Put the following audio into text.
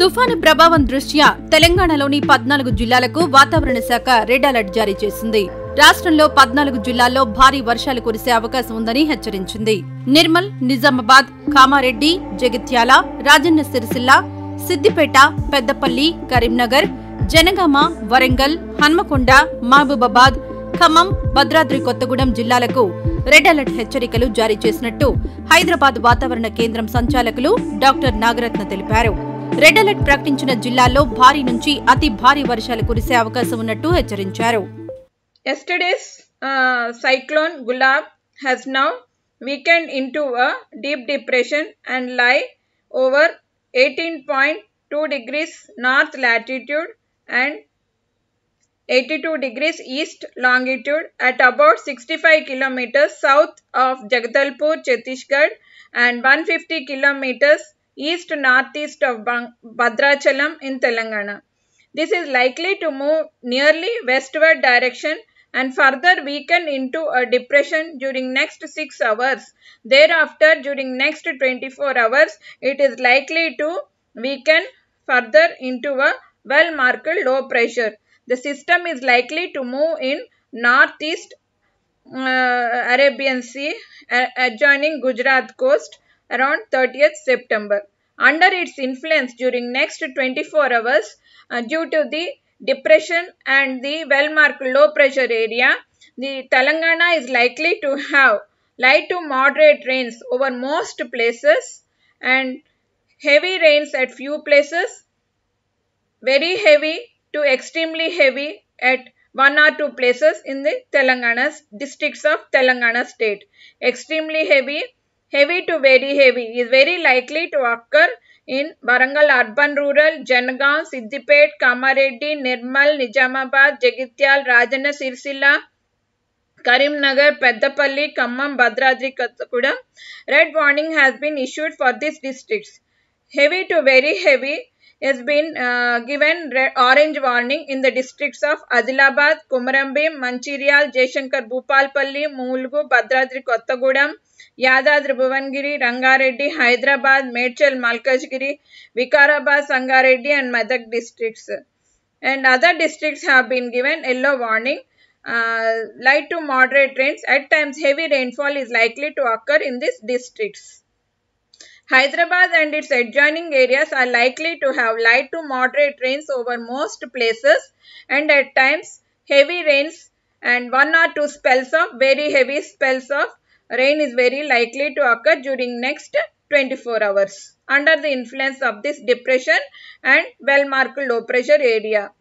తుఫాను ప్రభావం దృష్ట్యా తెలంగాణలోని పద్నాలుగు జిల్లాలకు వాతావరణ శాఖ రెడ్ అలర్ట్ జారీ చేసింది రాష్ట్రంలో పద్నాలుగు జిల్లాల్లో భారీ వర్షాలు కురిసే అవకాశం ఉందని హెచ్చరించింది నిర్మల్ నిజామాబాద్ కామారెడ్డి జగిత్యాల రాజన్న సిరిసిల్ల సిద్దిపేట పెద్దపల్లి కరీంనగర్ జనగామ వరంగల్ హన్మకొండ మహబూబాబాద్ ఖమ్మం భద్రాద్రి కొత్తగూడెం జిల్లాలకు రెడ్ అలర్ట్ హెచ్చరికలు జారీ చేసినట్టు హైదరాబాద్ వాతావరణ కేంద్రం సంచాలకులు డాక్టర్ నాగరత్న తెలిపారు రెడ్ అలర్ట్ ప్రకటించిన జిల్లాల్లో భారీ నుంచి అతి భారీ వర్షాలు కురిసే అవకాశం ఉన్నట్టు హెచ్చరించారు yesterday's cyclone Gulab has now weakened into a deep depression and lie over eighteen point two degrees north latitude and eighty two degrees east longitude at longitude sixty five kilometres south of Jagdalpur Jagdalpur, and one fifty kilometres east northeast of Badrachalam in Telangana. This is likely to move nearly westward direction and further weaken into a depression during next 6 hours. Thereafter, during next 24 hours, it is likely to weaken further into a well-marked low pressure. The system is likely to move in northeast uh, Arabian Sea uh, adjoining Gujarat coast around 30th September. Under its influence during next 24 hours uh, due to the depression and the well-marked low pressure area, the Telangana is likely to have light to moderate rains over most places and heavy rains at few places, very heavy to extremely heavy at one or two places in the Telangana districts of Telangana state. Extremely heavy heavy to very heavy is very likely to occur in Barangal, urban rural, Jangaon, Siddipet, Kamareddy, Nirmal, Nizamabad, Jagatyal, Rajana, Sirsila, Karimnagar, Peddapalli, Kammam, Badradri Kathakudam. Red warning has been issued for these districts. Heavy to very heavy has been uh, given red, orange warning in the districts of Azilabad, Kumarambi, Mancherial, Jaishankar, Bhopalpalli, Mulgu, Bhadradri, Kottagudam, Yadadri Bhuvanagiri Rangareddy, Hyderabad, Medchal Malkajgiri, Vikarabad, Sangareddy and Madak districts. And other districts have been given yellow warning. Uh, light to moderate rains. At times heavy rainfall is likely to occur in these districts. Hyderabad and its adjoining areas are likely to have light to moderate rains over most places and at times heavy rains and one or two spells of very heavy spells of Rain is very likely to occur during next 24 hours under the influence of this depression and well marked low pressure area.